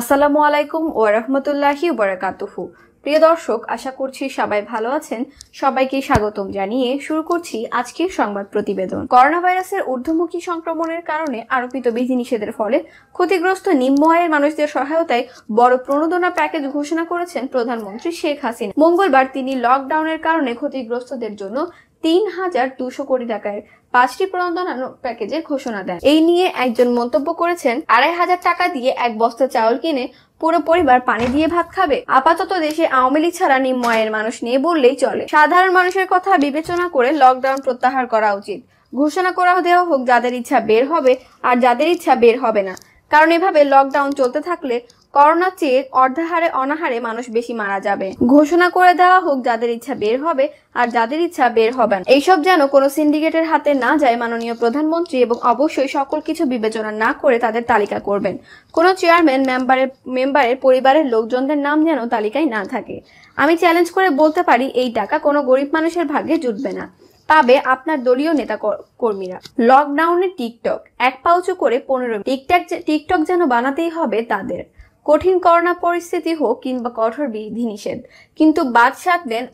আসসালামু আলাইকুম ও রহমতুল্লাহি বারাকাতুহু প্রিয় দর্শক আশা করছি সবাই ভালো আছেন সবাইকে স্বাগতম জানিয়ে শুরু করছি আজকের সংবাদ প্রতিবেদন করোনা ভাইরাসের ঊর্ধ্বমুখী সংক্রমণের কারণে আরোপিত বিধিনিষেধের ফলে ক্ষতিগ্রস্ত নিম্ন আয়ের মানুষদের সহায়তায় বড় প্রণোদনা প্যাকেজ ঘোষণা করেছেন প্রধানমন্ত্রী শেখ হাসিনা মঙ্গলবার তিনি লকডাউনের কারণে ক্ষতিগ্রস্তদের জন্য তিন হাজার দুশো কোটি টাকার পাঁচটি প্রণোদনা প্যাকেজের ঘোষণা দেন এই নিয়ে একজন মন্তব্য করেছেন আড়াই হাজার টাকা দিয়ে এক বস্তা চাউল কিনে পুরো পরিবার পানি দিয়ে ভাত খাবে আপাতত দেশে আওয়ামী লীগ ছাড়া নিম্ন মানুষ নেই বললেই চলে সাধারণ মানুষের কথা বিবেচনা করে লকডাউন প্রত্যাহার করা উচিত ঘোষণা করা দেওয়া হোক যাদের ইচ্ছা বের হবে আর যাদের ইচ্ছা বের হবে না কারণ এভাবে লকডাউন চলতে থাকলে করোনা চেয়ে অর্ধাহারে অনাহারে মানুষ বেশি মারা যাবে ঘোষণা করে দেওয়া হোক যাদের ইচ্ছা বের হবে আর যাদের ইচ্ছা বের হবে না এইসব যেন কোনো সিন্ডিকেটের হাতে না যায় মাননীয় প্রধানমন্ত্রী এবং অবশ্যই সকল কিছু বিবেচনা না করে তাদের তালিকা করবেন কোনো চেয়ারম্যান মেম্বারের মেম্বারের পরিবারের লোকজনদের নাম যেন তালিকায় না থাকে আমি চ্যালেঞ্জ করে বলতে পারি এই টাকা কোনো গরিব মানুষের ভাগ্যে জুটবে না পাবে আপনার দলীয় নেতা কর্মীরা লকডাউনে টিকটক এক পাউচও করে পনেরো টিকটক টিকটক যেন বানাতেই হবে তাদের কঠিন করোনা পরিস্থিতি হোক কিংবা কঠোর বিধিনিষেধ কিন্তু বাদ সাধলেন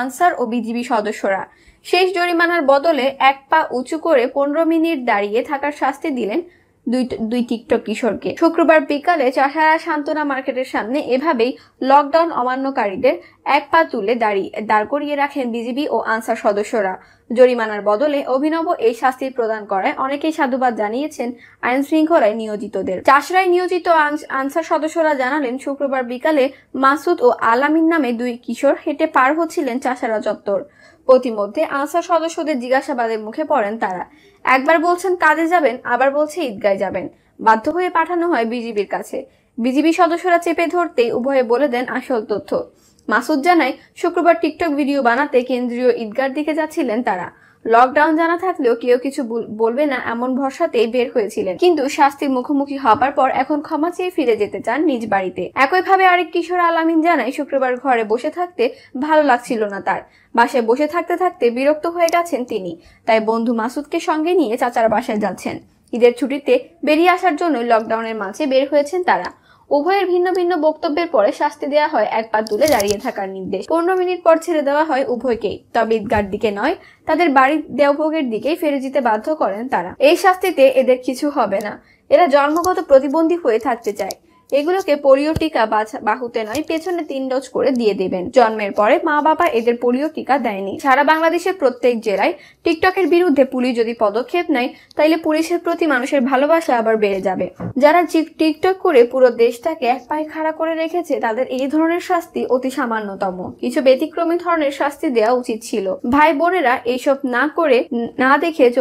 আনসার ও বিজিবি সদস্যরা শেষ জরিমানার বদলে এক পা উঁচু করে পনেরো মিনিট দাঁড়িয়ে থাকার শাস্তি দিলেন দুই দুই টিকটক কিশোরকে শুক্রবার বিকালে চাষারা সান্ত্বনা মার্কেটের সামনে এভাবেই লকডাউন অমান্যকারীদের এক পা তুলে দাঁড়িয়ে দাঁড় করিয়ে রাখেন বিজিবি ও আনসার সদস্যরা জরিমানার বদলে অভিনব এই শাস্তি প্রদান করায় অনেকেই সাধুবাদ জানিয়েছেন আইন শৃঙ্খলায় নিয়োজিতদের চাষরায় নিয়োজিত আনসার সদস্যরা জানালেন শুক্রবার বিকালে মাসুদ ও আলামিন নামে দুই কিশোর হেঁটে পার হচ্ছিলেন চাষারা চত্বর অতিমধ্যে আনসার সদস্যদের জিজ্ঞাসাবাদের মুখে পড়েন তারা একবার বলছেন কাজে যাবেন আবার বলছে ঈদগায় যাবেন বাধ্য হয়ে পাঠানো হয় বিজিবির কাছে বিজিবি সদস্যরা চেপে ধরতেই উভয়ে বলে দেন আসল তথ্য মাসুদ জানায় শুক্রবার টিকটক ভিডিও বানাতে কেন্দ্রীয় ঈদগার দিকে যাচ্ছিলেন তারা লকডাউন জানা থাকলেও কেউ কিছু বলবে না এমন ভরসাতেই বের হয়েছিলেন কিন্তু শাস্তির মুখোমুখি হবার পর এখন ক্ষমা চেয়ে ফিরে যেতে চান নিজ বাড়িতে একইভাবে আরেক কিশোর আলামিন জানায় শুক্রবার ঘরে বসে থাকতে ভালো লাগছিল না তার বাসায় বসে থাকতে থাকতে বিরক্ত হয়ে গেছেন তিনি তাই বন্ধু মাসুদকে সঙ্গে নিয়ে চাচার বাসায় যাচ্ছেন ঈদের ছুটিতে বেরিয়ে আসার জন্য লকডাউনের মাঝে বের হয়েছেন তারা উভয়ের ভিন্ন ভিন্ন বক্তব্যের পরে শাস্তি দেওয়া হয় এক পা তুলে দাঁড়িয়ে থাকার নির্দেশ পনেরো মিনিট পর ছেড়ে দেওয়া হয় উভয়কেই তবে ঈদগার দিকে নয় তাদের বাড়ির দেওভোগের দিকেই ফিরে যেতে বাধ্য করেন তারা এই শাস্তিতে এদের কিছু হবে না এরা জন্মগত প্রতিবন্ধী হয়ে থাকতে চায় এগুলোকে পোলিও টিকা বাহুতে নয় পেছনে তিন ডোজ করে দিয়ে দেবেন জন্মের পরে মা বাবা এদের পোলিও টিকা দেয়নি সারা বাংলাদেশের প্রত্যেক জেলায় টিকটকের বিরুদ্ধে পুলিশ যদি পদক্ষেপ নেয় তাইলে পুলিশের প্রতি মানুষের ভালোবাসা আবার বেড়ে যাবে যারা টিকটক করে পুরো দেশটাকে এক পায়ে খাড়া করে রেখেছে তাদের এই ধরনের শাস্তি অতি সামান্যতম কিছু ব্যতিক্রমী ধরনের শাস্তি দেওয়া উচিত ছিল ভাই বোনেরা এইসব না করে না দেখে